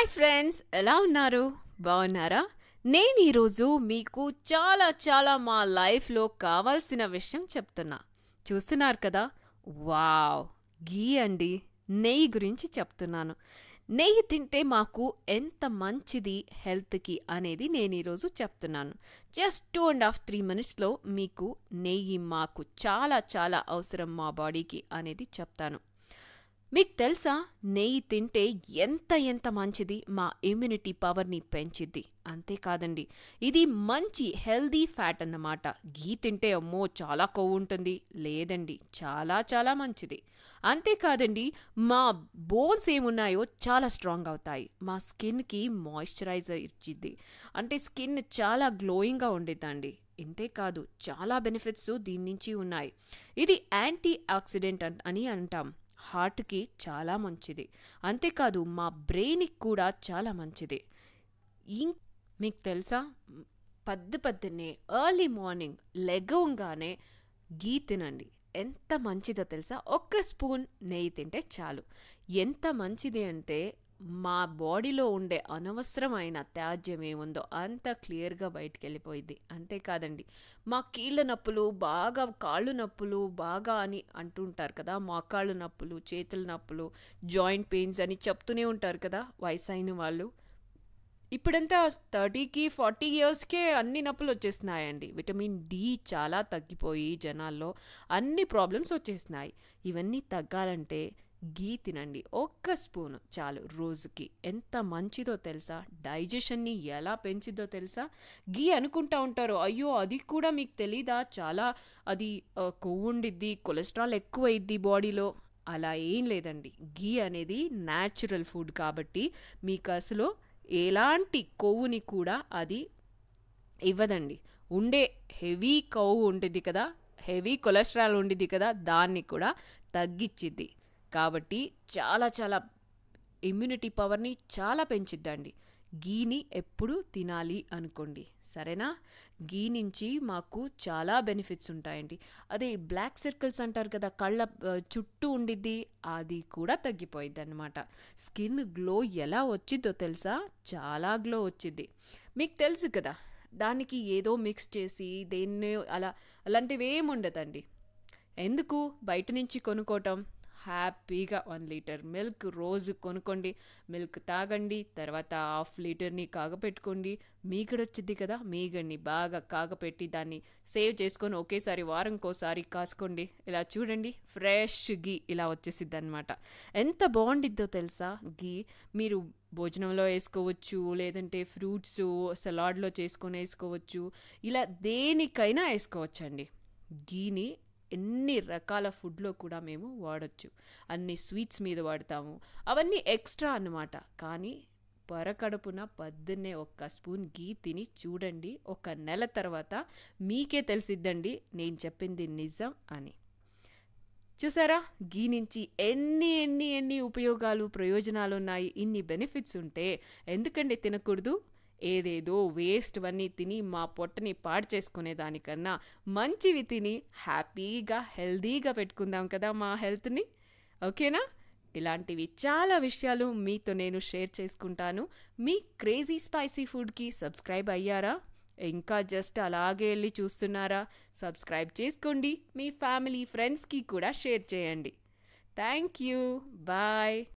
hi friends ఎలా ఉన్నారు బాగున్నారా నేను ఈరోజు మీకు చాలా చాలా మా లైఫ్లో కావాల్సిన విషయం చెప్తున్నా చూస్తున్నారు కదా వావ్ గీ అండి నెయ్యి గురించి చెప్తున్నాను నెయ్యి తింటే మాకు ఎంత మంచిది హెల్త్కి అనేది నేను ఈరోజు చెప్తున్నాను just two and half three మినిట్స్లో మీకు నెయ్యి మాకు చాలా చాలా అవసరం మా బాడీకి అనేది చెప్తాను మీకు తెలుసా నెయ్యి తింటే ఎంత ఎంత మంచిది మా ఇమ్యూనిటీ పవర్ని పెంచిద్ది అంతేకాదండి ఇది మంచి హెల్దీ ఫ్యాట్ అన్నమాట గీ తింటే అమ్మో చాలా కొవ్వు ఉంటుంది లేదండి చాలా చాలా మంచిది అంతేకాదండి మా బోన్స్ ఏమున్నాయో చాలా స్ట్రాంగ్ అవుతాయి మా స్కిన్కి మాయిశ్చరైజర్ ఇచ్చిద్ది అంటే స్కిన్ చాలా గ్లోయింగ్గా ఉండేదండి ఇంతే కాదు చాలా బెనిఫిట్స్ దీని నుంచి ఉన్నాయి ఇది యాంటీ ఆక్సిడెంట్ అని అంటాం హార్ట్కి చాలా మంచిది అంతేకాదు మా బ్రెయిన్కి కూడా చాలా మంచిది ఇం మీకు తెలుసా పద్దు పద్దునే ఎర్లీ మార్నింగ్ లెగవంగానే గీ తినండి ఎంత మంచిదో తెలుసా ఒక్క స్పూన్ నెయ్యి తింటే చాలు ఎంత మంచిది అంటే మా బాడీలో ఉండే అనవసరమైన త్యాజ్యం ఏముందో అంత క్లియర్గా బయటికి వెళ్ళిపోయింది అంతేకాదండి మా కీళ్ళ నొప్పులు బాగా కాళ్ళు నొప్పులు బాగా అని అంటుంటారు కదా మోకాళ్ళు నొప్పులు చేతుల నొప్పులు జాయింట్ పెయిన్స్ అని చెప్తూనే ఉంటారు కదా వయసైన వాళ్ళు ఇప్పుడంతా థర్టీకి ఫార్టీ ఇయర్స్కే అన్ని నొప్పులు వచ్చేస్తున్నాయండి విటమిన్ డి చాలా తగ్గిపోయి జనాల్లో అన్ని ప్రాబ్లమ్స్ వచ్చేసినాయి ఇవన్నీ తగ్గాలంటే ఘీ తినండి ఒక్క స్పూన్ చాలు రోజుకి ఎంత మంచిదో తెలుసా డైజెషన్ని ఎలా పెంచిద్దో తెలుసా ఘీ అనుకుంటా ఉంటారు అయ్యో అది కూడా మీకు తెలీదా చాలా అది కొవ్వుండిద్ది కొలెస్ట్రాల్ ఎక్కువ ఇద్ది బాడీలో అలా ఏం లేదండి ఘీ అనేది న్యాచురల్ ఫుడ్ కాబట్టి మీకు అసలు ఎలాంటి కొవ్వుని కూడా అది ఇవ్వదండి ఉండే హెవీ కొవ్వు ఉంటుంది కదా హెవీ కొలెస్ట్రాల్ ఉండిద్ది కదా దాన్ని కూడా తగ్గించిద్ది కాబట్టి చాలా చాలా ఇమ్యూనిటీ పవర్ని చాలా పెంచిద్దండి గీని ఎప్పుడు తినాలి అనుకోండి సరేనా గీ నుంచి మాకు చాలా బెనిఫిట్స్ ఉంటాయండి అదే బ్లాక్ సర్కిల్స్ అంటారు కదా కళ్ళ చుట్టూ ఉండిద్ది అది కూడా తగ్గిపోయిద్ది అనమాట స్కిన్ గ్లో ఎలా వచ్చిద్దో తెలుసా చాలా గ్లో వచ్చింది మీకు తెలుసు కదా దానికి ఏదో మిక్స్ చేసి దేన్నో అలా అలాంటివి ఏమి ఉండదండి ఎందుకు బయట నుంచి కొనుక్కోవటం హ్యాపీగా వన్ లీటర్ మిల్క్ రోజు కొనుక్కోండి మిల్క్ తాగండి తర్వాత హాఫ్ లీటర్ని కాగపెట్టుకోండి వచ్చింది కదా మీగడిని బాగా కాగపెట్టి దాన్ని సేవ్ చేసుకొని ఒకేసారి వారంకోసారి కాసుకోండి ఇలా చూడండి ఫ్రెష్ గీ ఇలా వచ్చేసిద్ది అనమాట ఎంత బాగుండిద్దో తెలుసా గీ మీరు భోజనంలో వేసుకోవచ్చు లేదంటే ఫ్రూట్స్ సలాడ్లో చేసుకొని వేసుకోవచ్చు ఇలా దేనికైనా వేసుకోవచ్చండి గీని ఎన్ని రకాల ఫుడ్లో కూడా మేము వాడచ్చు అన్ని స్వీట్స్ మీద వాడతాము అవన్నీ ఎక్స్ట్రా అన్నమాట కానీ పరకడుపున పద్దున్నే ఒక్క స్పూన్ గీ తిని చూడండి ఒక నెల తర్వాత మీకే తెలిసిద్దండి నేను చెప్పింది నిజం అని చూసారా గీ నుంచి ఎన్ని ఎన్ని ఎన్ని ఉపయోగాలు ప్రయోజనాలు ఉన్నాయి ఇన్ని బెనిఫిట్స్ ఉంటే ఎందుకండి తినకూడదు ఏదేదో వేస్ట్వన్నీ తిని మా పొట్టని పాడు చేసుకునే దానికన్నా మంచివి తిని హ్యాపీగా హెల్దీగా పెట్టుకుందాం కదా మా హెల్త్ని ఓకేనా ఇలాంటివి చాలా విషయాలు మీతో నేను షేర్ చేసుకుంటాను మీ క్రేజీ స్పైసీ ఫుడ్కి సబ్స్క్రైబ్ అయ్యారా ఇంకా జస్ట్ అలాగే వెళ్ళి చూస్తున్నారా సబ్స్క్రైబ్ చేసుకోండి మీ ఫ్యామిలీ ఫ్రెండ్స్కి కూడా షేర్ చేయండి థ్యాంక్ యూ బాయ్